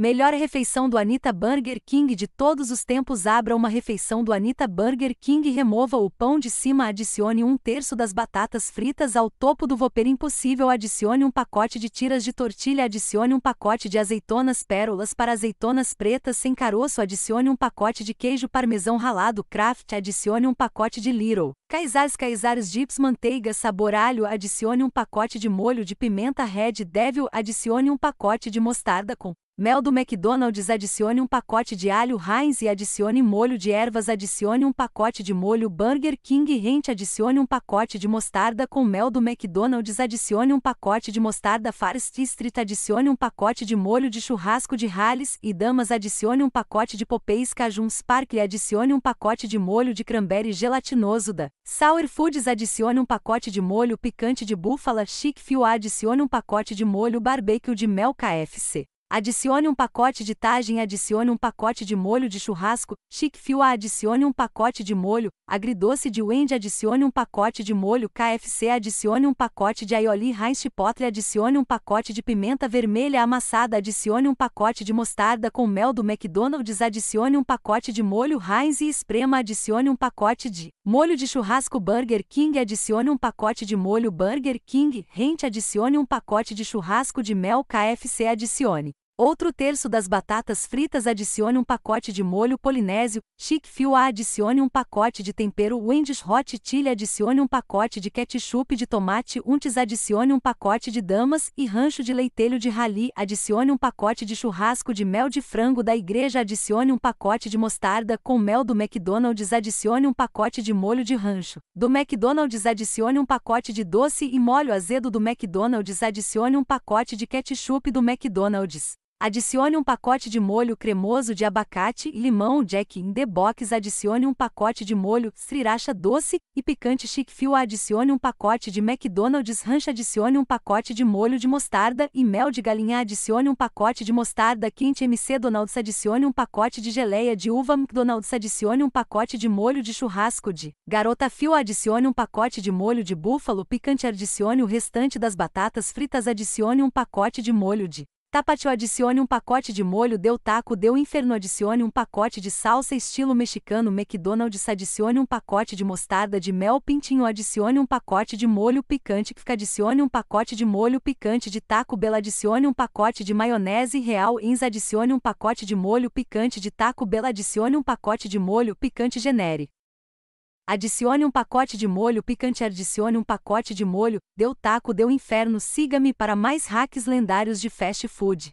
Melhor refeição do Anita Burger King de todos os tempos. Abra uma refeição do Anita Burger King, remova o pão de cima, adicione um terço das batatas fritas ao topo do vôper Impossível, adicione um pacote de tiras de tortilha, adicione um pacote de azeitonas pérolas para azeitonas pretas sem caroço, adicione um pacote de queijo parmesão ralado craft, adicione um pacote de Little. Caisares Caisares Dips Manteiga Sabor Alho, adicione um pacote de molho de pimenta Red Devil, adicione um pacote de mostarda com Mel do McDonald's adicione um pacote de alho Heinz e adicione molho de ervas adicione um pacote de molho Burger King rente adicione um pacote de mostarda com mel do McDonald's adicione um pacote de mostarda fast Street adicione um pacote de molho de churrasco de Halles e Damas adicione um pacote de Popeyes Cajun Sparkle adicione um pacote de molho de cranberry gelatinoso da Sour Foods adicione um pacote de molho picante de búfala Chick-fil-A adicione um pacote de molho barbecue de mel KFC Adicione um pacote de tagem, adicione um pacote de molho de churrasco, Chick-fil-A, adicione um pacote de molho, agridoce de Wendy, adicione um pacote de molho KFC, adicione um pacote de aioli Heinz Chipotle, adicione um pacote de pimenta vermelha amassada, adicione um pacote de mostarda com mel do McDonald's, adicione um pacote de molho Heinz e esprema, adicione um pacote de molho de churrasco Burger King, adicione um pacote de molho Burger King, rente, adicione um pacote de churrasco de mel KFC, adicione Outro terço das batatas fritas adicione um pacote de molho polinésio, Chick-fil-A adicione um pacote de tempero Wendy's Hot Chili adicione um pacote de ketchup de tomate Untes adicione um pacote de damas e rancho de leitelho de rali adicione um pacote de churrasco de mel de frango da igreja adicione um pacote de mostarda com mel do McDonald's adicione um pacote de molho de rancho do McDonald's adicione um pacote de doce e molho azedo do McDonald's adicione um pacote de ketchup do McDonald's Adicione um pacote de molho cremoso de abacate e limão Jack in the Box. Adicione um pacote de molho sriracha doce e picante Chick Fil. Adicione um pacote de McDonald's Ranch. Adicione um pacote de molho de mostarda e mel de galinha. Adicione um pacote de mostarda quente MC Donald's. Adicione um pacote de geleia de uva McDonald's. Adicione um pacote de molho de churrasco de garota Fil. Adicione um pacote de molho de búfalo picante. Adicione o restante das batatas fritas. Adicione um pacote de molho de Tapatio adicione um pacote de molho Deu taco Deu inferno Adicione um pacote de salsa estilo mexicano McDonald's Adicione um pacote de mostarda de mel Pintinho Adicione um pacote de molho picante Adicione um pacote de molho picante de taco Bell Adicione um pacote de maionese real Ins Adicione um pacote de molho picante de taco Bell Adicione um pacote de molho picante genérico Adicione um pacote de molho picante, adicione um pacote de molho, deu taco, deu inferno, siga-me para mais hacks lendários de fast food.